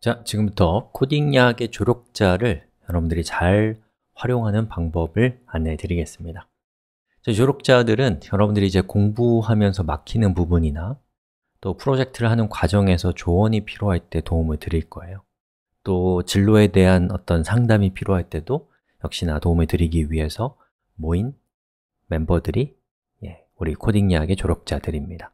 자, 지금부터 코딩약의 조력자를 여러분들이 잘 활용하는 방법을 안내해 드리겠습니다 자, 조력자들은 여러분들이 이제 공부하면서 막히는 부분이나 또 프로젝트를 하는 과정에서 조언이 필요할 때 도움을 드릴 거예요 또 진로에 대한 어떤 상담이 필요할 때도 역시나 도움을 드리기 위해서 모인 멤버들이 예, 우리 코딩 약의기 조력자들입니다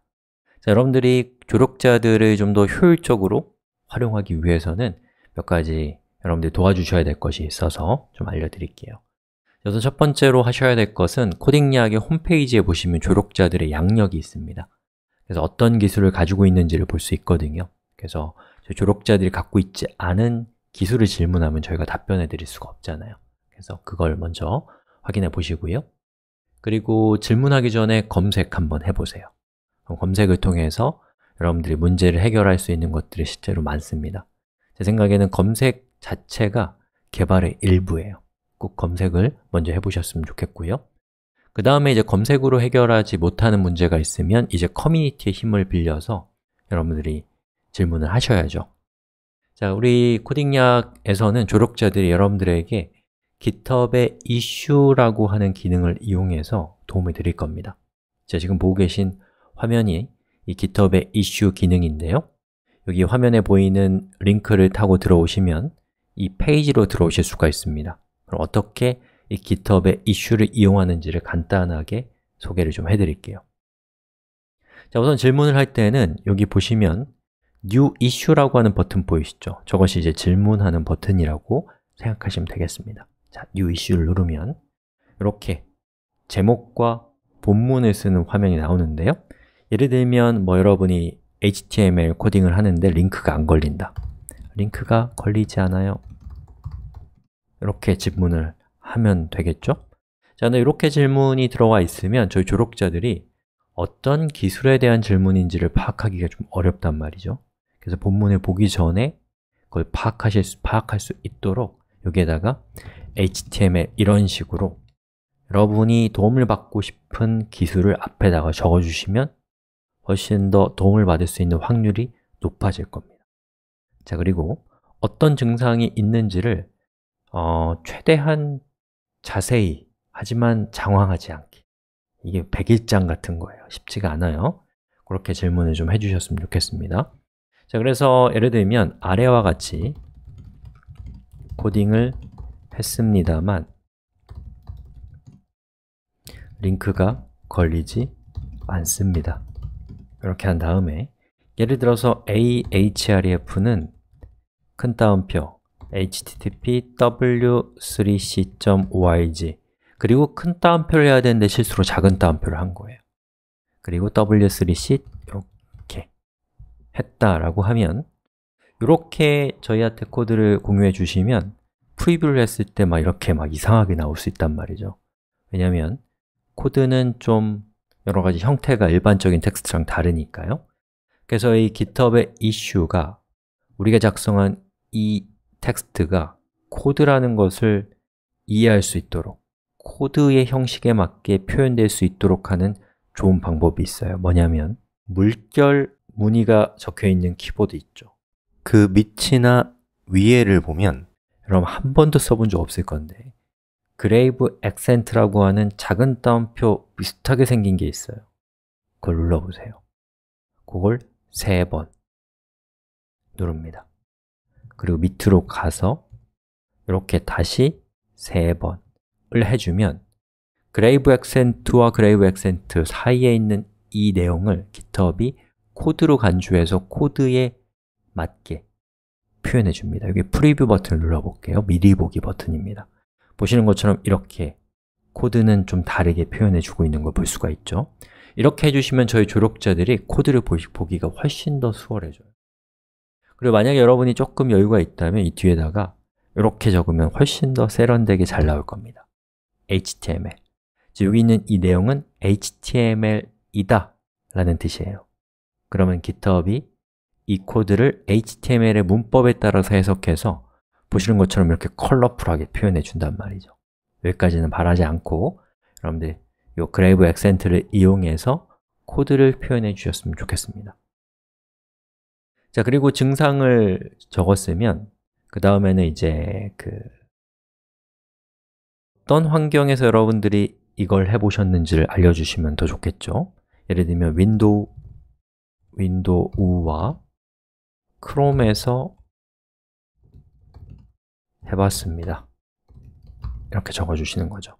자, 여러분들이 조력자들을 좀 더 효율적으로 활용하기 위해서는 몇 가지 여러분들이 도와주셔야 될 것이 있어서 좀 알려드릴게요 우선 첫 번째로 하셔야 될 것은 코딩리학의 홈페이지에 보시면 조력자들의 양력이 있습니다 그래서 어떤 기술을 가지고 있는지를 볼 수 있거든요 그래서 조력자들이 갖고 있지 않은 기술을 질문하면 저희가 답변해 드릴 수가 없잖아요 그래서 그걸 먼저 확인해 보시고요 그리고 질문하기 전에 검색 한번 해보세요 검색을 통해서 여러분들이 문제를 해결할 수 있는 것들이 실제로 많습니다 제 생각에는 검색 자체가 개발의 일부예요 꼭 검색을 먼저 해보셨으면 좋겠고요 그 다음에 이제 검색으로 해결하지 못하는 문제가 있으면 이제 커뮤니티의 힘을 빌려서 여러분들이 질문을 하셔야죠 자, 우리 코딩약에서는 졸업자들이 여러분들에게 GitHub의 i s s u e 라고 하는 기능을 이용해서 도움을 드릴 겁니다 제가 지금 보고 계신 화면이 이 GitHub의 이슈 기능인데요 여기 화면에 보이는 링크를 타고 들어오시면 이 페이지로 들어오실 수가 있습니다 그럼 어떻게 이 GitHub의 이슈를 이용하는지를 간단하게 소개를 좀 해드릴게요 자, 우선 질문을 할 때는 여기 보시면 New Issue라고 하는 버튼 보이시죠? 저것이 이제 질문하는 버튼이라고 생각하시면 되겠습니다 자, New Issue를 누르면 이렇게 제목과 본문을 쓰는 화면이 나오는데요 예를 들면 뭐 여러분이 HTML 코딩을 하는데 링크가 안 걸린다 링크가 걸리지 않아요 이렇게 질문을 하면 되겠죠? 자, 근데 이렇게 질문이 들어와 있으면 저희 졸업자들이 어떤 기술에 대한 질문인지를 파악하기가 좀 어렵단 말이죠 그래서 본문을 보기 전에 그걸 파악하실 수, 파악할 수 있도록 여기에다가 HTML 이런 식으로 여러분이 도움을 받고 싶은 기술을 앞에다가 적어주시면 훨씬 더 도움을 받을 수 있는 확률이 높아질 겁니다 자 그리고 어떤 증상이 있는지를 어, 최대한 자세히 하지만 장황하지 않게 이게 백일장 같은 거예요 쉽지가 않아요 그렇게 질문을 좀 해주셨으면 좋겠습니다 자 그래서 예를 들면 아래와 같이 코딩을 했습니다만 링크가 걸리지 않습니다 이렇게 한 다음에 예를 들어서 ahref는 큰 따옴표 http w3c.org 그리고 큰 따옴표를 해야 되는데 실수로 작은 따옴표를 한 거예요 그리고 w3c 이렇게 했다라고 하면 이렇게 저희한테 코드를 공유해 주시면 프리뷰를 했을 때 막 이렇게 막 이상하게 나올 수 있단 말이죠 왜냐면 하 코드는 좀 여러 가지 형태가 일반적인 텍스트랑 다르니까요 그래서 이 GitHub의 issue가 우리가 작성한 이 텍스트가 코드라는 것을 이해할 수 있도록 코드의 형식에 맞게 표현될 수 있도록 하는 좋은 방법이 있어요 뭐냐면 물결 무늬가 적혀 있는 키보드 있죠 그 밑이나 위에를 보면 여러분 한 번도 써본 적 없을 건데 그레이브 액센트라고 하는 작은 따옴표 비슷하게 생긴 게 있어요 그걸 눌러보세요 그걸 세 번 누릅니다 그리고 밑으로 가서 이렇게 다시 세 번을 해주면 그레이브 액센트와 그레이브 액센트 사이에 있는 이 내용을 GitHub이 코드로 간주해서 코드에 맞게 표현해 줍니다 여기 프리뷰 버튼을 눌러볼게요 미리 보기 버튼입니다 보시는 것처럼 이렇게 코드는 좀 다르게 표현해 주고 있는 걸 볼 수가 있죠 이렇게 해주시면 저희 조력자들이 코드를 보기가 훨씬 더 수월해져요 그리고 만약에 여러분이 조금 여유가 있다면 이 뒤에다가 이렇게 적으면 훨씬 더 세련되게 잘 나올 겁니다 HTML 즉 여기 있는 이 내용은 HTML이다 라는 뜻이에요 그러면 GitHub이 이 코드를 HTML의 문법에 따라서 해석해서 보시는 것처럼 이렇게 컬러풀하게 표현해 준단 말이죠 여기까지는 바라지 않고 여러분들 이 그레이브 액센트를 이용해서 코드를 표현해 주셨으면 좋겠습니다 자, 그리고 증상을 적었으면 그 다음에는 이제 그 어떤 환경에서 여러분들이 이걸 해보셨는지를 알려주시면 더 좋겠죠 예를 들면 윈도우, 윈도우와 크롬에서 해봤습니다 이렇게 적어주시는 거죠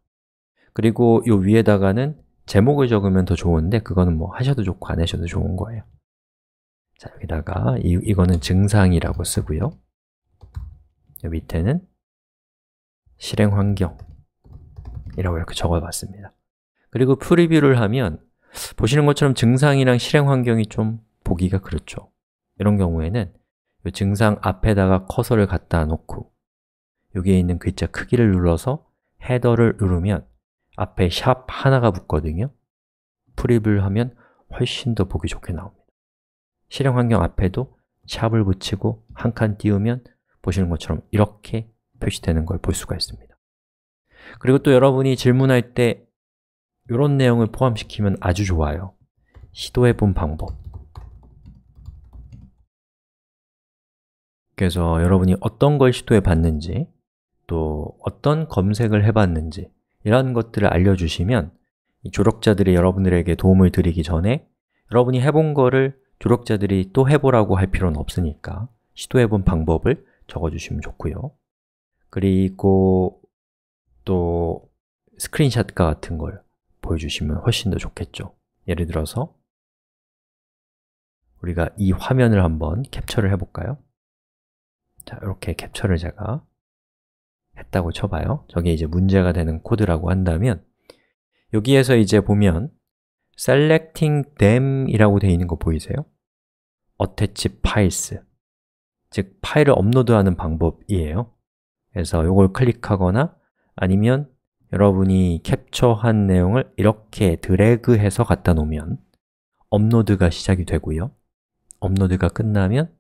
그리고 이 위에다가는 제목을 적으면 더 좋은데 그거는 뭐 하셔도 좋고 안 하셔도 좋은 거예요 자 여기다가 이, 이거는 증상이라고 쓰고요 밑에는 실행 환경 이라고 이렇게 적어봤습니다 그리고 프리뷰를 하면 보시는 것처럼 증상이랑 실행 환경이 좀 보기가 그렇죠 이런 경우에는 이 증상 앞에다가 커서를 갖다 놓고 여기에 있는 글자 크기를 눌러서 헤더를 누르면 앞에 샵 하나가 붙거든요 프립을 하면 훨씬 더 보기 좋게 나옵니다 실행 환경 앞에도 샵을 붙이고 한 칸 띄우면 보시는 것처럼 이렇게 표시되는 걸 볼 수가 있습니다 그리고 또 여러분이 질문할 때 이런 내용을 포함시키면 아주 좋아요 시도해 본 방법 그래서 여러분이 어떤 걸 시도해 봤는지 또 어떤 검색을 해봤는지 이런 것들을 알려주시면 조력자들이 여러분들에게 도움을 드리기 전에 여러분이 해본 거를 조력자들이 또 해보라고 할 필요는 없으니까 시도해본 방법을 적어주시면 좋고요 그리고 또 스크린샷과 같은 걸 보여주시면 훨씬 더 좋겠죠 예를 들어서 우리가 이 화면을 한번 캡처를 해볼까요? 자, 이렇게 캡처를 제가 했다고 쳐봐요 저게 이제 문제가 되는 코드라고 한다면 여기에서 이제 보면 selecting them 이라고 되어 있는 거 보이세요? attach files 즉 파일을 업로드하는 방법이에요 그래서 이걸 클릭하거나 아니면 여러분이 캡처한 내용을 이렇게 드래그해서 갖다 놓으면 업로드가 시작이 되고요 업로드가 끝나면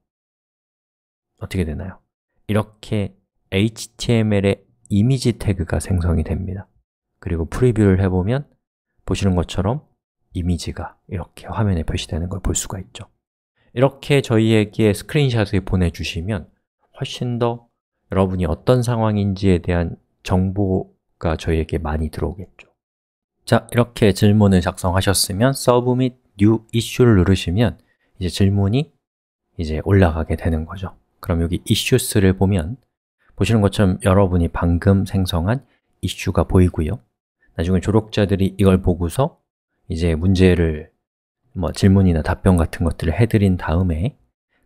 어떻게 되나요? 이렇게 HTML의 이미지 태그가 생성이 됩니다 그리고 프리뷰를 해보면 보시는 것처럼 이미지가 이렇게 화면에 표시되는 걸 볼 수가 있죠 이렇게 저희에게 스크린샷을 보내주시면 훨씬 더 여러분이 어떤 상황인지에 대한 정보가 저희에게 많이 들어오겠죠 자, 이렇게 질문을 작성하셨으면 서브 및 New Issue를 누르시면 이제 질문이 이제 올라가게 되는 거죠 그럼 여기 Issues를 보면 보시는 것처럼 여러분이 방금 생성한 이슈가 보이고요 나중에 졸업자들이 이걸 보고서 이제 문제를 뭐 질문이나 답변 같은 것들을 해드린 다음에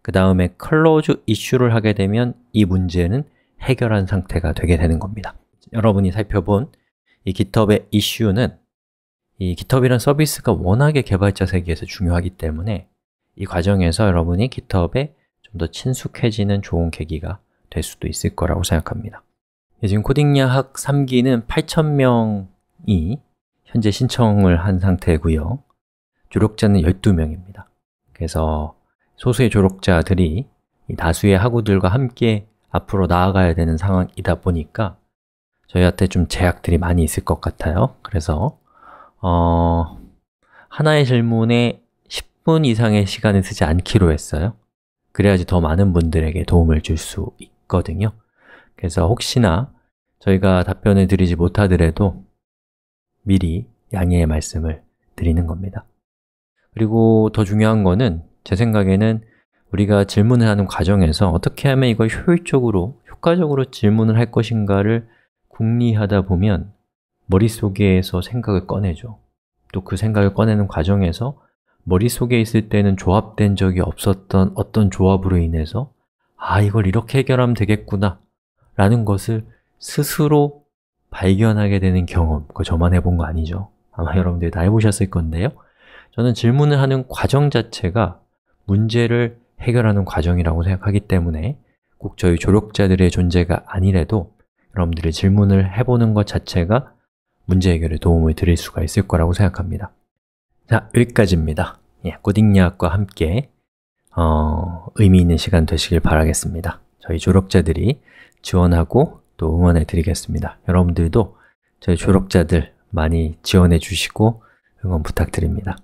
그 다음에 클로즈 이슈를 하게 되면 이 문제는 해결한 상태가 되게 되는 겁니다 여러분이 살펴본 이 GitHub의 이슈는 이 GitHub이란 서비스가 워낙에 개발자 세계에서 중요하기 때문에 이 과정에서 여러분이 GitHub에 좀 더 친숙해지는 좋은 계기가 될 수도 있을 거라고 생각합니다. 예, 지금 코딩야학 3기는 8,000명이 현재 신청을 한 상태고요. 졸업자는 12명입니다. 그래서 소수의 졸업자들이 다수의 학우들과 함께 앞으로 나아가야 되는 상황이다 보니까 저희한테 좀 제약들이 많이 있을 것 같아요. 그래서 어, 하나의 질문에 10분 이상의 시간을 쓰지 않기로 했어요. 그래야지 더 많은 분들에게 도움을 줄수 있고 있거든요 그래서 혹시나 저희가 답변을 드리지 못하더라도 미리 양해의 말씀을 드리는 겁니다 그리고 더 중요한 거는 제 생각에는 우리가 질문을 하는 과정에서 어떻게 하면 이걸 효율적으로, 효과적으로 질문을 할 것인가를 궁리하다 보면 머릿속에서 생각을 꺼내죠 또 그 생각을 꺼내는 과정에서 머릿속에 있을 때는 조합된 적이 없었던 어떤 조합으로 인해서 아, 이걸 이렇게 해결하면 되겠구나 라는 것을 스스로 발견하게 되는 경험 그거 저만 해본 거 아니죠? 아마 여러분들이 다 해보셨을 건데요 저는 질문을 하는 과정 자체가 문제를 해결하는 과정이라고 생각하기 때문에 꼭 저희 조력자들의 존재가 아니래도 여러분들이 질문을 해보는 것 자체가 문제 해결에 도움을 드릴 수가 있을 거라고 생각합니다 자, 여기까지입니다 예, 코딩야학과 함께 어, 의미 있는 시간 되시길 바라겠습니다. 저희 졸업자들이 지원하고 또 응원해 드리겠습니다. 여러분들도 저희 졸업자들 많이 지원해 주시고 응원 부탁드립니다.